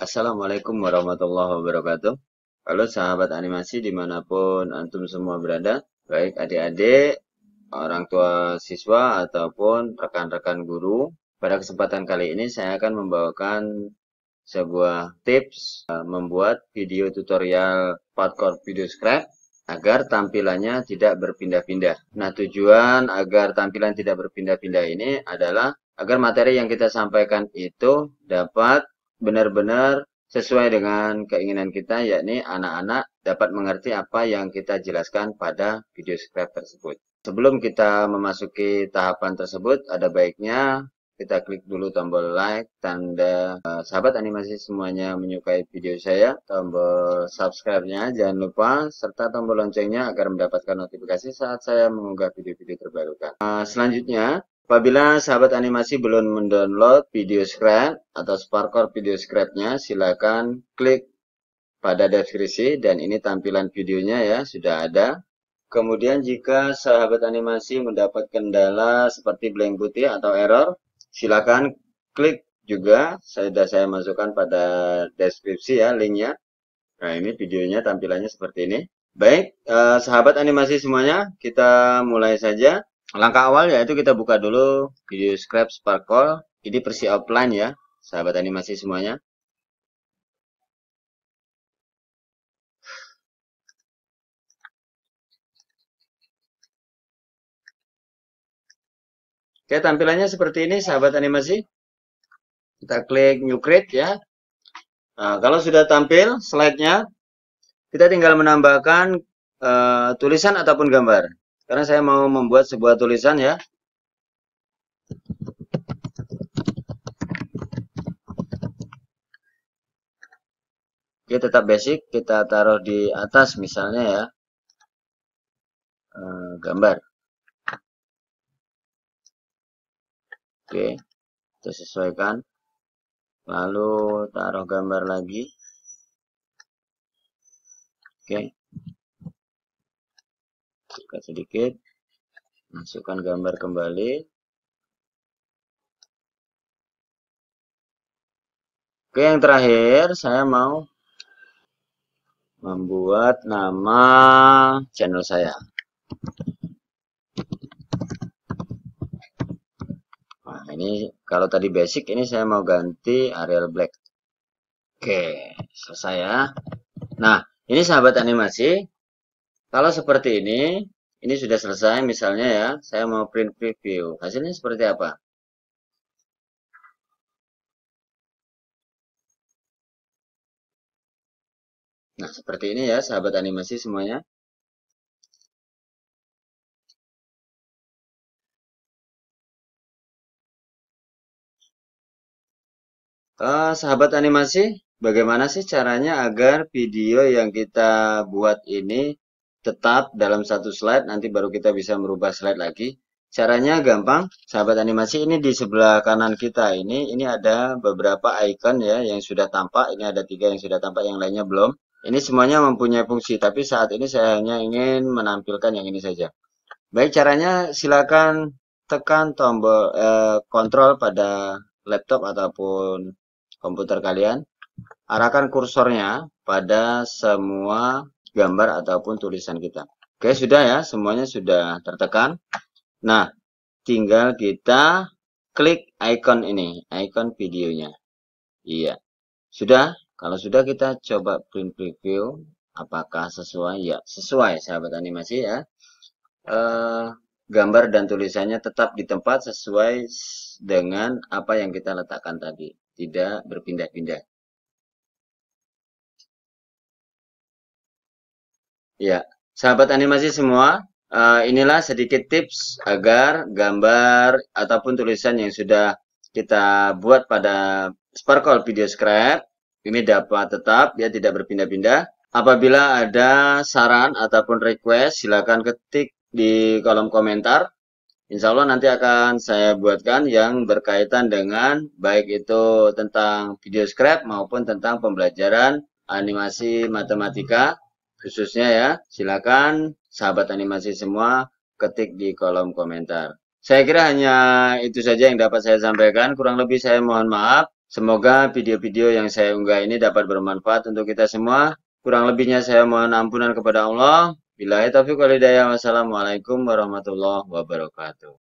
Assalamualaikum warahmatullahi wabarakatuh. Halo sahabat animasi dimanapun antum semua berada, baik adik-adik, orang tua siswa ataupun rekan-rekan guru. Pada kesempatan kali ini saya akan membawakan sebuah tips eh, membuat video tutorial Padcore Video Script agar tampilannya tidak berpindah-pindah. Nah, tujuan agar tampilan tidak berpindah-pindah ini adalah agar materi yang kita sampaikan itu dapat benar-benar sesuai dengan keinginan kita, yakni anak-anak dapat mengerti apa yang kita jelaskan pada video script tersebut. Sebelum kita memasuki tahapan tersebut, ada baiknya kita klik dulu tombol like, tanda eh, sahabat animasi semuanya menyukai video saya, tombol subscribe-nya jangan lupa, serta tombol loncengnya agar mendapatkan notifikasi saat saya mengunggah video-video terbaru. Eh, selanjutnya, Apabila sahabat animasi belum mendownload video scrap atau Sparkor video scrapnya, silakan klik pada deskripsi dan ini tampilan videonya ya, sudah ada. Kemudian jika sahabat animasi mendapat kendala seperti blank putih atau error, silakan klik juga, sudah saya masukkan pada deskripsi ya linknya. Nah ini videonya tampilannya seperti ini. Baik, eh, sahabat animasi semuanya, kita mulai saja. Langkah awal yaitu kita buka dulu video Scrap Sparkle. Ini versi offline ya, sahabat animasi semuanya. Oke, tampilannya seperti ini, sahabat animasi. Kita klik New Create ya. Nah, kalau sudah tampil slide-nya, kita tinggal menambahkan uh, tulisan ataupun gambar. Karena saya mau membuat sebuah tulisan ya. Oke, tetap basic. Kita taruh di atas misalnya ya. Eh, gambar. Oke, kita sesuaikan. Lalu taruh gambar lagi. Oke masukkan sedikit masukkan gambar kembali oke yang terakhir saya mau membuat nama channel saya nah ini kalau tadi basic ini saya mau ganti Arial Black oke selesai ya nah ini sahabat animasi kalau seperti ini, ini sudah selesai misalnya ya, saya mau print preview. Hasilnya seperti apa? Nah, seperti ini ya sahabat animasi semuanya. Uh, sahabat animasi, bagaimana sih caranya agar video yang kita buat ini tetap dalam satu slide, nanti baru kita bisa merubah slide lagi. Caranya gampang, sahabat animasi ini di sebelah kanan kita ini, ini ada beberapa icon ya yang sudah tampak, ini ada tiga yang sudah tampak, yang lainnya belum. Ini semuanya mempunyai fungsi, tapi saat ini saya hanya ingin menampilkan yang ini saja. Baik, caranya silakan tekan tombol eh, kontrol pada laptop ataupun komputer kalian. Arahkan kursornya pada semua gambar ataupun tulisan kita. Oke, sudah ya, semuanya sudah tertekan. Nah, tinggal kita klik icon ini, icon videonya. Iya. Sudah? Kalau sudah kita coba print preview, apakah sesuai? Ya, sesuai sahabat animasi ya. E, gambar dan tulisannya tetap di tempat sesuai dengan apa yang kita letakkan tadi, tidak berpindah-pindah. Ya, sahabat animasi semua, uh, inilah sedikit tips agar gambar ataupun tulisan yang sudah kita buat pada Sparkle Video scrap ini dapat tetap ya tidak berpindah-pindah. Apabila ada saran ataupun request, silakan ketik di kolom komentar. Insya Allah nanti akan saya buatkan yang berkaitan dengan baik itu tentang video scrap maupun tentang pembelajaran animasi matematika khususnya ya. Silakan sahabat animasi semua ketik di kolom komentar. Saya kira hanya itu saja yang dapat saya sampaikan. Kurang lebih saya mohon maaf. Semoga video-video yang saya unggah ini dapat bermanfaat untuk kita semua. Kurang lebihnya saya mohon ampunan kepada Allah. Bila taufiq wal hidayah. Wassalamualaikum warahmatullahi wabarakatuh.